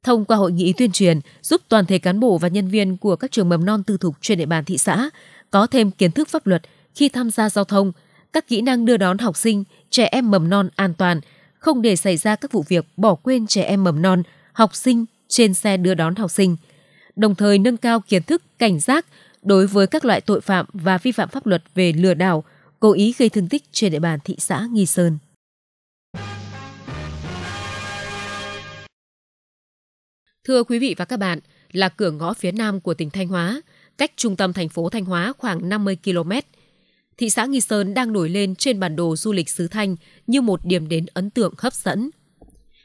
Thông qua hội nghị tuyên truyền, giúp toàn thể cán bộ và nhân viên của các trường mầm non tư thục trên địa bàn thị xã có thêm kiến thức pháp luật khi tham gia giao thông – các kỹ năng đưa đón học sinh, trẻ em mầm non an toàn, không để xảy ra các vụ việc bỏ quên trẻ em mầm non, học sinh trên xe đưa đón học sinh, đồng thời nâng cao kiến thức, cảnh giác đối với các loại tội phạm và vi phạm pháp luật về lừa đảo, cố ý gây thương tích trên địa bàn thị xã Nghi Sơn. Thưa quý vị và các bạn, là cửa ngõ phía nam của tỉnh Thanh Hóa, cách trung tâm thành phố Thanh Hóa khoảng 50 km – thị xã Nghi Sơn đang nổi lên trên bản đồ du lịch xứ Thanh như một điểm đến ấn tượng hấp dẫn.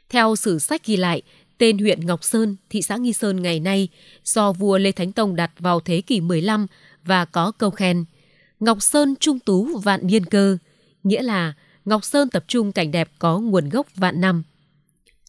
Theo sử sách ghi lại, tên huyện Ngọc Sơn, thị xã Nghi Sơn ngày nay do vua Lê Thánh Tông đặt vào thế kỷ 15 và có câu khen Ngọc Sơn trung tú vạn niên cơ, nghĩa là Ngọc Sơn tập trung cảnh đẹp có nguồn gốc vạn năm.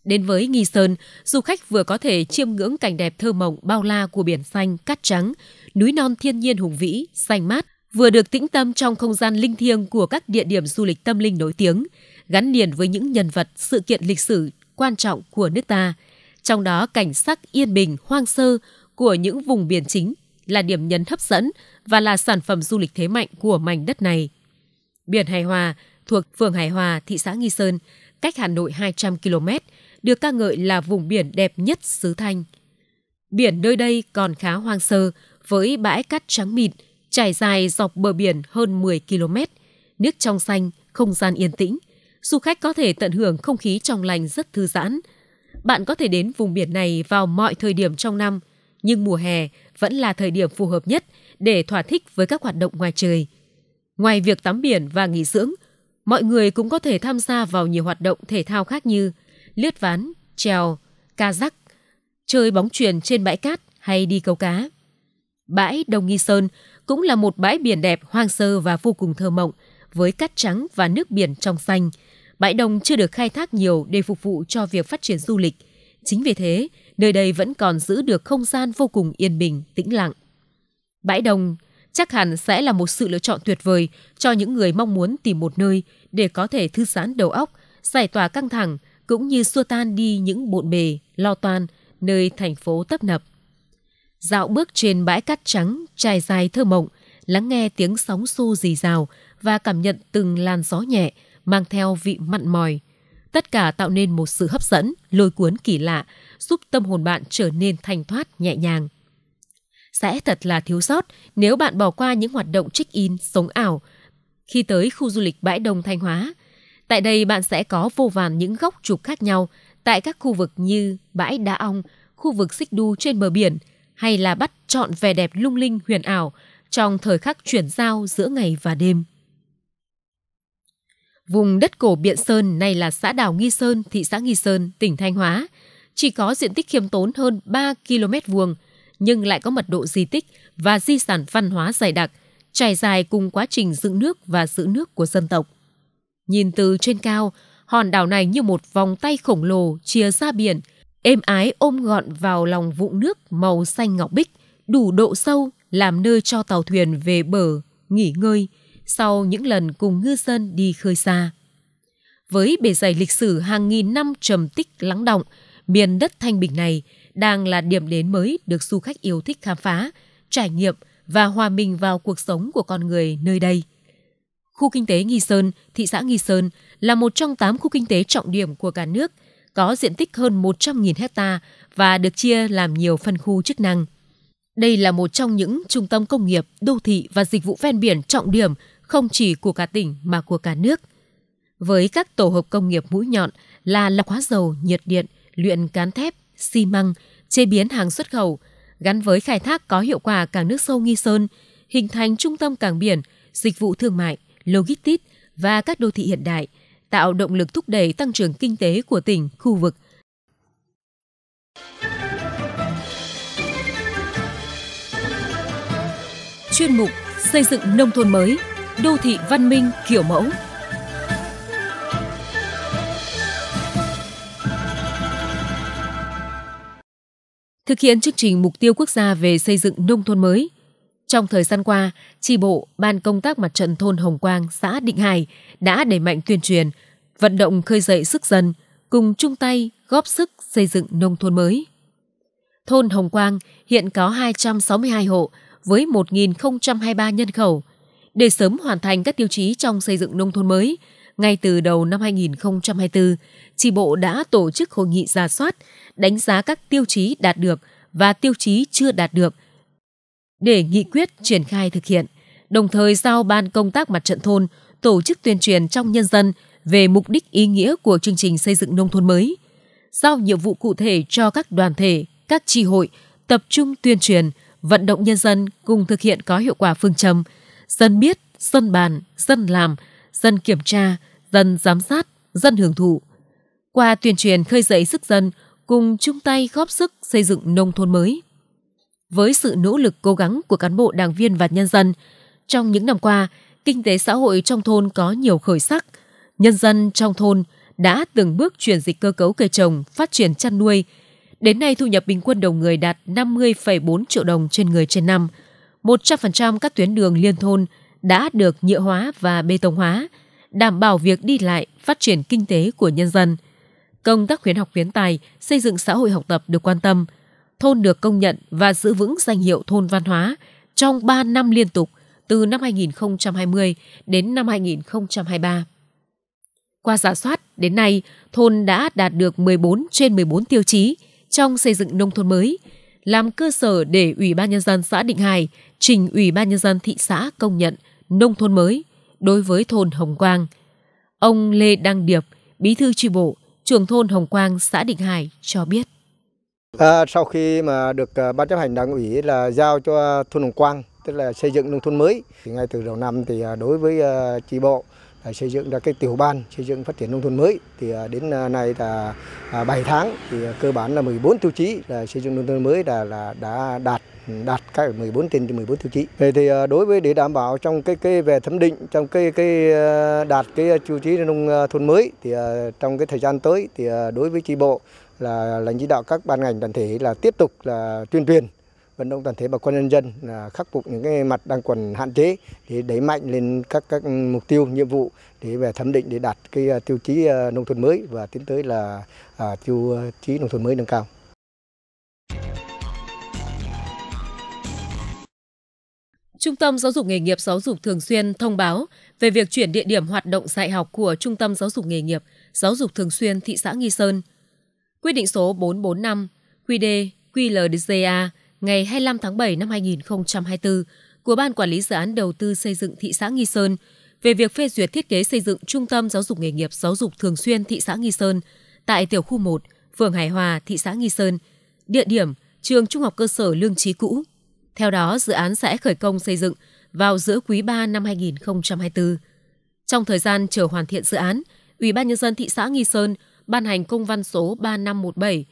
Đến với Nghi Sơn, du khách vừa có thể chiêm ngưỡng cảnh đẹp thơ mộng bao la của biển xanh, cát trắng, núi non thiên nhiên hùng vĩ, xanh mát, vừa được tĩnh tâm trong không gian linh thiêng của các địa điểm du lịch tâm linh nổi tiếng, gắn liền với những nhân vật, sự kiện lịch sử quan trọng của nước ta, trong đó cảnh sắc yên bình, hoang sơ của những vùng biển chính là điểm nhấn hấp dẫn và là sản phẩm du lịch thế mạnh của mảnh đất này. Biển Hải Hòa thuộc phường Hải Hòa, thị xã Nghi Sơn, cách Hà Nội 200 km, được ca ngợi là vùng biển đẹp nhất xứ Thanh. Biển nơi đây còn khá hoang sơ với bãi cát trắng mịn, trải dài dọc bờ biển hơn 10 km, nước trong xanh, không gian yên tĩnh. Du khách có thể tận hưởng không khí trong lành rất thư giãn. Bạn có thể đến vùng biển này vào mọi thời điểm trong năm, nhưng mùa hè vẫn là thời điểm phù hợp nhất để thỏa thích với các hoạt động ngoài trời. Ngoài việc tắm biển và nghỉ dưỡng, mọi người cũng có thể tham gia vào nhiều hoạt động thể thao khác như lướt ván, trèo, ca rắc, chơi bóng chuyền trên bãi cát hay đi câu cá. Bãi đông Nghi Sơn cũng là một bãi biển đẹp hoang sơ và vô cùng thơ mộng, với cát trắng và nước biển trong xanh. Bãi đồng chưa được khai thác nhiều để phục vụ cho việc phát triển du lịch. Chính vì thế, nơi đây vẫn còn giữ được không gian vô cùng yên bình, tĩnh lặng. Bãi đồng chắc hẳn sẽ là một sự lựa chọn tuyệt vời cho những người mong muốn tìm một nơi để có thể thư giãn đầu óc, giải tỏa căng thẳng cũng như xua tan đi những bộn bề, lo toan nơi thành phố tấp nập dạo bước trên bãi cát trắng trải dài thơ mộng, lắng nghe tiếng sóng xô rì rào và cảm nhận từng làn gió nhẹ mang theo vị mặn mòi. Tất cả tạo nên một sự hấp dẫn, lôi cuốn kỳ lạ, giúp tâm hồn bạn trở nên thanh thoát, nhẹ nhàng. Sẽ thật là thiếu sót nếu bạn bỏ qua những hoạt động check-in, sống ảo khi tới khu du lịch Bãi Đông Thanh Hóa. Tại đây bạn sẽ có vô vàn những góc chụp khác nhau tại các khu vực như Bãi Đá Ong, khu vực Xích Đu trên bờ biển – hay là bắt trọn vẻ đẹp lung linh huyền ảo trong thời khắc chuyển giao giữa ngày và đêm. Vùng đất cổ Biện Sơn nay là xã đảo Nghi Sơn, thị xã Nghi Sơn, tỉnh Thanh Hóa, chỉ có diện tích khiêm tốn hơn 3 km vuông, nhưng lại có mật độ di tích và di sản văn hóa dày đặc, trải dài cùng quá trình dựng nước và giữ nước của dân tộc. Nhìn từ trên cao, hòn đảo này như một vòng tay khổng lồ chia ra biển – êm ái ôm gọn vào lòng vũng nước màu xanh ngọc bích, đủ độ sâu làm nơi cho tàu thuyền về bờ, nghỉ ngơi sau những lần cùng ngư dân đi khơi xa. Với bề dày lịch sử hàng nghìn năm trầm tích lắng động, miền đất thanh bình này đang là điểm đến mới được du khách yêu thích khám phá, trải nghiệm và hòa mình vào cuộc sống của con người nơi đây. Khu kinh tế Nghi Sơn, thị xã Nghi Sơn là một trong 8 khu kinh tế trọng điểm của cả nước – có diện tích hơn 100.000 hecta và được chia làm nhiều phân khu chức năng. Đây là một trong những trung tâm công nghiệp, đô thị và dịch vụ ven biển trọng điểm không chỉ của cả tỉnh mà của cả nước. Với các tổ hợp công nghiệp mũi nhọn là lọc hóa dầu, nhiệt điện, luyện cán thép, xi măng, chế biến hàng xuất khẩu, gắn với khai thác có hiệu quả cảng nước sâu Nghi Sơn, hình thành trung tâm cảng biển, dịch vụ thương mại, logistics và các đô thị hiện đại – tạo động lực thúc đẩy tăng trưởng kinh tế của tỉnh, khu vực. Chuyên mục Xây dựng nông thôn mới, đô thị văn minh kiểu mẫu thực hiện chương trình mục tiêu quốc gia về xây dựng nông thôn mới, trong thời gian qua, tri bộ, ban công tác mặt trận thôn Hồng Quang, xã Định Hải đã đẩy mạnh tuyên truyền, vận động khơi dậy sức dân, cùng chung tay góp sức xây dựng nông thôn mới. Thôn Hồng Quang hiện có 262 hộ với 1.023 nhân khẩu. Để sớm hoàn thành các tiêu chí trong xây dựng nông thôn mới, ngay từ đầu năm 2024, tri bộ đã tổ chức hội nghị ra soát, đánh giá các tiêu chí đạt được và tiêu chí chưa đạt được để nghị quyết triển khai thực hiện, đồng thời giao Ban Công tác Mặt trận Thôn tổ chức tuyên truyền trong nhân dân về mục đích ý nghĩa của chương trình xây dựng nông thôn mới, giao nhiệm vụ cụ thể cho các đoàn thể, các tri hội tập trung tuyên truyền, vận động nhân dân cùng thực hiện có hiệu quả phương châm dân biết, dân bàn, dân làm, dân kiểm tra, dân giám sát, dân hưởng thụ. Qua tuyên truyền khơi dậy sức dân cùng chung tay góp sức xây dựng nông thôn mới với sự nỗ lực cố gắng của cán bộ đảng viên và nhân dân. Trong những năm qua, kinh tế xã hội trong thôn có nhiều khởi sắc. Nhân dân trong thôn đã từng bước chuyển dịch cơ cấu cây trồng, phát triển chăn nuôi. Đến nay thu nhập bình quân đầu người đạt 50,4 triệu đồng trên người trên năm. 100% các tuyến đường liên thôn đã được nhựa hóa và bê tông hóa, đảm bảo việc đi lại, phát triển kinh tế của nhân dân. Công tác khuyến học khuyến tài, xây dựng xã hội học tập được quan tâm – thôn được công nhận và giữ vững danh hiệu thôn văn hóa trong 3 năm liên tục từ năm 2020 đến năm 2023. Qua giả soát, đến nay, thôn đã đạt được 14 trên 14 tiêu chí trong xây dựng nông thôn mới, làm cơ sở để Ủy ban Nhân dân xã Định Hải trình Ủy ban Nhân dân thị xã công nhận nông thôn mới đối với thôn Hồng Quang. Ông Lê Đăng Điệp, bí thư tri bộ, trưởng thôn Hồng Quang, xã Định Hải cho biết. À, sau khi mà được à, ban chấp hành đảng ủy là giao cho thôn Hồng Quang tức là xây dựng nông thôn mới thì ngay từ đầu năm thì à, đối với chi à, bộ là xây dựng ra cái tiểu ban xây dựng phát triển nông thôn mới thì đến nay là 7 tháng thì cơ bản là 14 tiêu chí là xây dựng nông thôn mới là, là đã đạt đạt các 14 trên 14 tiêu chí. Vậy thì đối với để đảm bảo trong cái cái về thẩm định trong cái cái đạt cái tiêu chí nông thôn mới thì trong cái thời gian tới thì đối với chi bộ là lãnh chỉ đạo các ban ngành đoàn thể là tiếp tục là tuyên truyền vận động toàn thể bà con nhân dân là khắc phục những cái mặt đang còn hạn chế để đẩy mạnh lên các các mục tiêu nhiệm vụ để về thẩm định để đạt cái à, tiêu chí à, nông thôn mới và tiến tới là à, tiêu chí nông thôn mới nâng cao. Trung tâm Giáo dục Nghề nghiệp Giáo dục Thường xuyên thông báo về việc chuyển địa điểm hoạt động dạy học của Trung tâm Giáo dục Nghề nghiệp Giáo dục Thường xuyên thị xã Nghi Sơn Quyết định số 445 QD QLDCA ngày 25 tháng 7 năm 2024 của Ban Quản lý Dự án Đầu tư Xây dựng Thị xã Nghi Sơn về việc phê duyệt thiết kế xây dựng Trung tâm Giáo dục Nghề nghiệp Giáo dục Thường xuyên Thị xã Nghi Sơn tại tiểu khu 1, phường Hải Hòa, thị xã Nghi Sơn, địa điểm trường Trung học cơ sở Lương Trí Cũ. Theo đó, dự án sẽ khởi công xây dựng vào giữa quý 3 năm 2024. Trong thời gian chờ hoàn thiện dự án, Ủy ban nhân dân thị xã Nghi Sơn ban hành công văn số 3517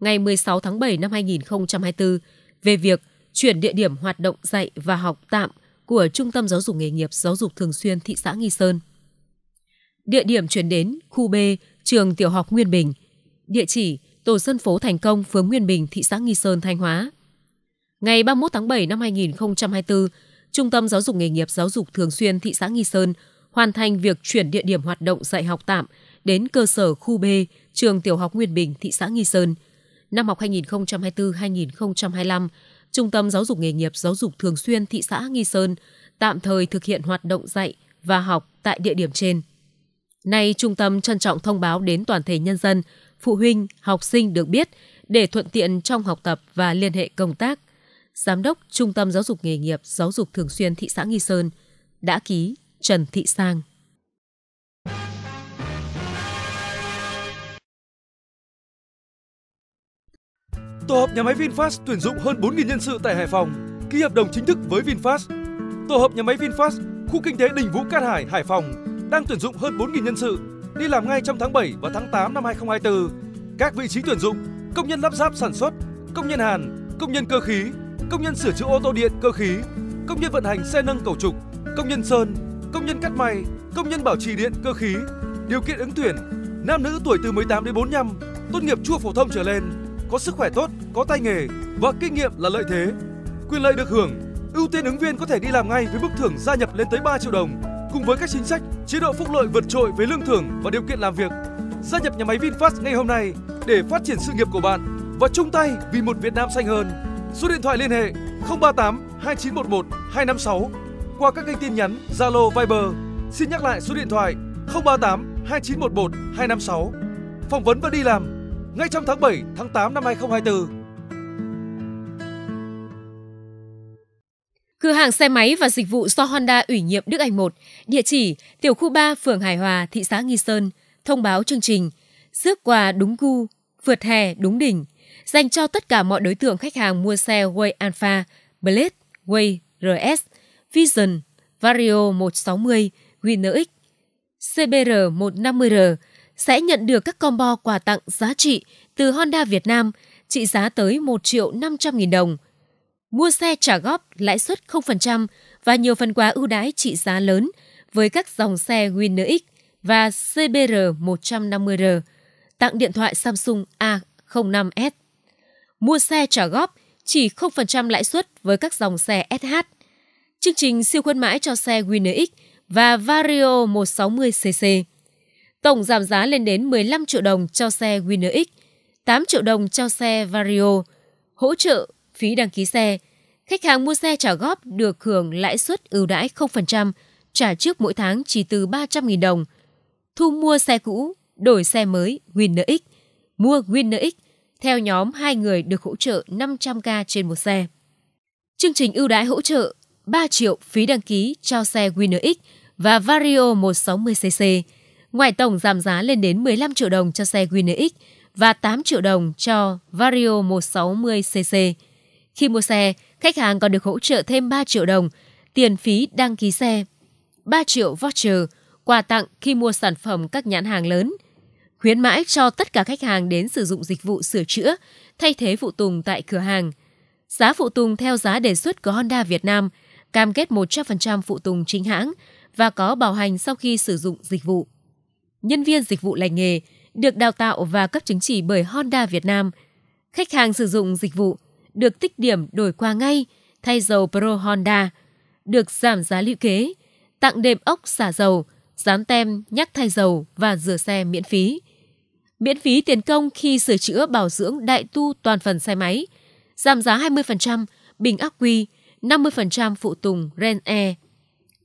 ngày 16 tháng 7 năm 2024 về việc chuyển địa điểm hoạt động dạy và học tạm của Trung tâm Giáo dục Nghề nghiệp Giáo dục Thường xuyên thị xã Nghi Sơn. Địa điểm chuyển đến khu B, trường tiểu học Nguyên Bình. Địa chỉ tổ dân phố Thành Công, phường Nguyên Bình, thị xã Nghi Sơn, Thanh Hóa. Ngày 31 tháng 7 năm 2024, Trung tâm Giáo dục Nghề nghiệp Giáo dục Thường xuyên thị xã Nghi Sơn hoàn thành việc chuyển địa điểm hoạt động dạy học tạm – đến cơ sở khu B, trường tiểu học Nguyên Bình, thị xã Nghi Sơn. Năm học 2024-2025, Trung tâm Giáo dục Nghề nghiệp Giáo dục Thường xuyên thị xã Nghi Sơn tạm thời thực hiện hoạt động dạy và học tại địa điểm trên. Nay, Trung tâm trân trọng thông báo đến toàn thể nhân dân, phụ huynh, học sinh được biết để thuận tiện trong học tập và liên hệ công tác. Giám đốc Trung tâm Giáo dục Nghề nghiệp Giáo dục Thường xuyên thị xã Nghi Sơn đã ký Trần Thị Sang. Tổ hợp nhà máy VinFast tuyển dụng hơn 4.000 nhân sự tại Hải Phòng, ký hợp đồng chính thức với VinFast. Tổ hợp nhà máy VinFast, khu kinh tế Đình Vũ Cát Hải, Hải Phòng đang tuyển dụng hơn 4.000 nhân sự, đi làm ngay trong tháng 7 và tháng 8 năm 2024. Các vị trí tuyển dụng, công nhân lắp ráp sản xuất, công nhân hàn, công nhân cơ khí, công nhân sửa chữa ô tô điện cơ khí, công nhân vận hành xe nâng cầu trục, công nhân sơn, công nhân cắt may, công nhân bảo trì điện cơ khí. Điều kiện ứng tuyển: nam nữ tuổi từ 18 đến 45, tốt nghiệp trung phổ thông trở lên, có sức khỏe tốt, có tay nghề và kinh nghiệm là lợi thế. Quyền lợi được hưởng, ưu tiên ứng viên có thể đi làm ngay với mức thưởng gia nhập lên tới 3 triệu đồng, cùng với các chính sách, chế độ phúc lợi vượt trội về lương thưởng và điều kiện làm việc. Gia nhập nhà máy VinFast ngay hôm nay để phát triển sự nghiệp của bạn và chung tay vì một Việt Nam xanh hơn. Số điện thoại liên hệ 038 2911 256 qua các kênh tin nhắn Zalo Viber. Xin nhắc lại số điện thoại 038 2911 256. Phỏng vấn và đi làm ngay trong tháng 7, tháng 8 năm 2024. Cửa hàng xe máy và dịch vụ do Honda ủy nhiệm Đức Anh 1, địa chỉ tiểu khu 3 phường Hải Hòa, thị xã Nghi Sơn, thông báo chương trình rước quà đúng gu, vượt hè đúng đỉnh, dành cho tất cả mọi đối tượng khách hàng mua xe Way Alpha, Blade, Way RS, Vision, Vario 160, WinnerX, CBR 150R sẽ nhận được các combo quà tặng giá trị từ Honda Việt Nam trị giá tới 1 triệu 500 nghìn đồng. Mua xe trả góp lãi suất 0% và nhiều phần quà ưu đãi trị giá lớn với các dòng xe Winner X và CBR 150R, tặng điện thoại Samsung A05s. Mua xe trả góp chỉ 0% lãi suất với các dòng xe SH. Chương trình siêu khuyến mãi cho xe Winner X và Vario 160cc tổng giảm giá lên đến 15 triệu đồng cho xe Winner X, 8 triệu đồng cho xe Vario, hỗ trợ phí đăng ký xe. Khách hàng mua xe trả góp được hưởng lãi suất ưu đãi 0%, trả trước mỗi tháng chỉ từ 300.000 đồng. Thu mua xe cũ, đổi xe mới Winner X, mua Winner X theo nhóm hai người được hỗ trợ 500k trên một xe. Chương trình ưu đãi hỗ trợ 3 triệu phí đăng ký cho xe Winner X và Vario 160cc ngoài tổng giảm giá lên đến 15 triệu đồng cho xe Winner X và 8 triệu đồng cho Vario 160cc. Khi mua xe, khách hàng còn được hỗ trợ thêm 3 triệu đồng tiền phí đăng ký xe, 3 triệu voucher, quà tặng khi mua sản phẩm các nhãn hàng lớn. Khuyến mãi cho tất cả khách hàng đến sử dụng dịch vụ sửa chữa, thay thế phụ tùng tại cửa hàng. Giá phụ tùng theo giá đề xuất của Honda Việt Nam, cam kết 100% phụ tùng chính hãng và có bảo hành sau khi sử dụng dịch vụ nhân viên dịch vụ lành nghề, được đào tạo và cấp chứng chỉ bởi Honda Việt Nam. Khách hàng sử dụng dịch vụ được tích điểm đổi qua ngay, thay dầu Pro Honda, được giảm giá lũy kế, tặng đệm ốc xả dầu, dán tem nhắc thay dầu và rửa xe miễn phí. Miễn phí tiền công khi sửa chữa bảo dưỡng đại tu toàn phần xe máy, giảm giá 20% bình ắc quy, 50% phụ tùng Ren E.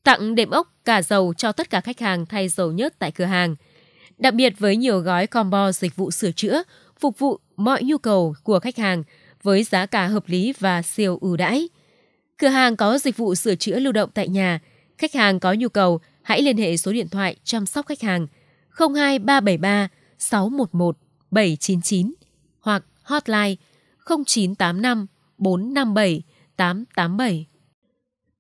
Tặng đệm ốc cả dầu cho tất cả khách hàng thay dầu nhớt tại cửa hàng. Đặc biệt với nhiều gói combo dịch vụ sửa chữa, phục vụ mọi nhu cầu của khách hàng với giá cả hợp lý và siêu ưu đãi. Cửa hàng có dịch vụ sửa chữa lưu động tại nhà. Khách hàng có nhu cầu hãy liên hệ số điện thoại chăm sóc khách hàng 02373 611 799 hoặc hotline 0985 457 887.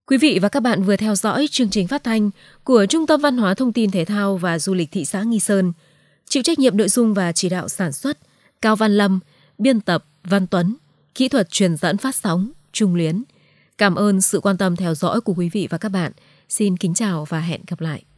Quý vị và các bạn vừa theo dõi chương trình phát thanh của Trung tâm Văn hóa Thông tin Thể thao và Du lịch thị xã Nghi Sơn. Chịu trách nhiệm nội dung và chỉ đạo sản xuất Cao Văn Lâm, biên tập Văn Tuấn, kỹ thuật truyền dẫn phát sóng Trung Luyến. Cảm ơn sự quan tâm theo dõi của quý vị và các bạn. Xin kính chào và hẹn gặp lại.